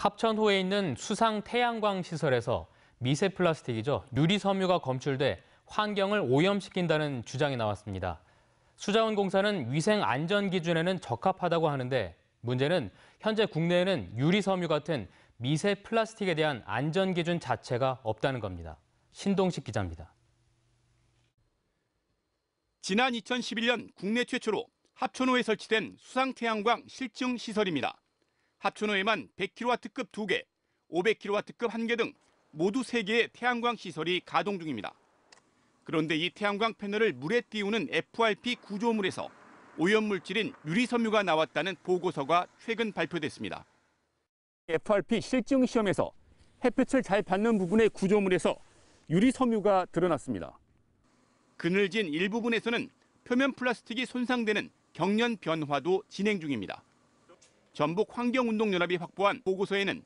합천호에 있는 수상 태양광 시설에서 미세 플라스틱이죠. 유리 섬유가 검출돼 환경을 오염시킨다는 주장이 나왔습니다. 수자원공사는 위생 안전 기준에는 적합하다고 하는데 문제는 현재 국내에는 유리 섬유 같은 미세 플라스틱에 대한 안전 기준 자체가 없다는 겁니다. 신동식 기자입니다. 지난 2011년 국내 최초로 합천호에 설치된 수상태양광 실증 시설입니다. 합천 후에만 100kW급 2개, 500kW급 1개 등 모두 3개의 태양광 시설이 가동 중입니다. 그런데 이 태양광 패널을 물에 띄우는 FRP 구조물에서 오염물질인 유리섬유가 나왔다는 보고서가 최근 발표됐습니다. FRP 실증 시험에서 햇볕을잘 받는 부분의 구조물에서 유리섬유가 드러났습니다. 그늘진 일부분에서는 표면 플라스틱이 손상되는 경련 변화도 진행 중입니다. 전북 환경운동연합이 확보한 보고서에는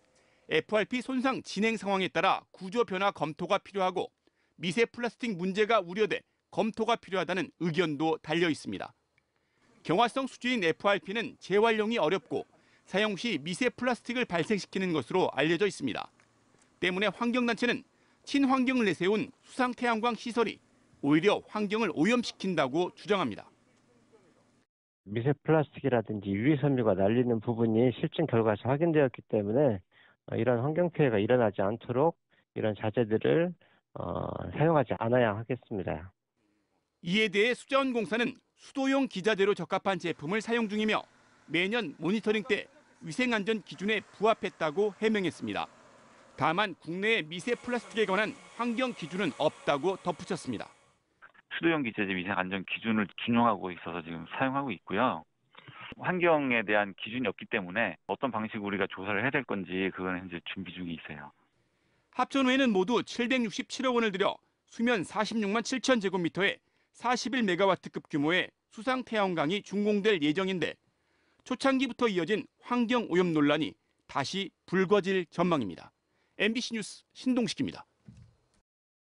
FRP 손상 진행 상황에 따라 구조 변화 검토가 필요하고 미세 플라스틱 문제가 우려돼 검토가 필요하다는 의견도 달려 있습니다. 경화성 수주인 FRP는 재활용이 어렵고 사용 시 미세 플라스틱을 발생시키는 것으로 알려져 있습니다. 때문에 환경단체는 친환경을 내세운 수상태양광 시설이 오히려 환경을 오염시킨다고 주장합니다. 미세 플라스틱이라든지 유해섬유가 날리는 부분이 실증 결과에서 확인되었기 때문에 어, 이런 환경 피해가 일어나지 않도록 이런 자재들을 어, 사용하지 않아야 하겠습니다. 이에 대해 수자원공사는 수도용 기자재로 적합한 제품을 사용 중이며 매년 모니터링 때 위생안전 기준에 부합했다고 해명했습니다. 다만 국내의 미세 플라스틱에 관한 환경 기준은 없다고 덧붙였습니다. 수도용기 제집 이상 안전 기준을 준용하고 있어서 지금 사용하고 있고요. 환경에 대한 기준이 없기 때문에 어떤 방식으로 우리가 조사를 해야 될 건지 그건 현재 준비 중에 있어요. 합천후에는 모두 767억 원을 들여 수면 46만 7천 제곱미터에 41메가와트급 규모의 수상 태양광이 준공될 예정인데 초창기부터 이어진 환경 오염 논란이 다시 불거질 전망입니다. MBC 뉴스 신동식입니다.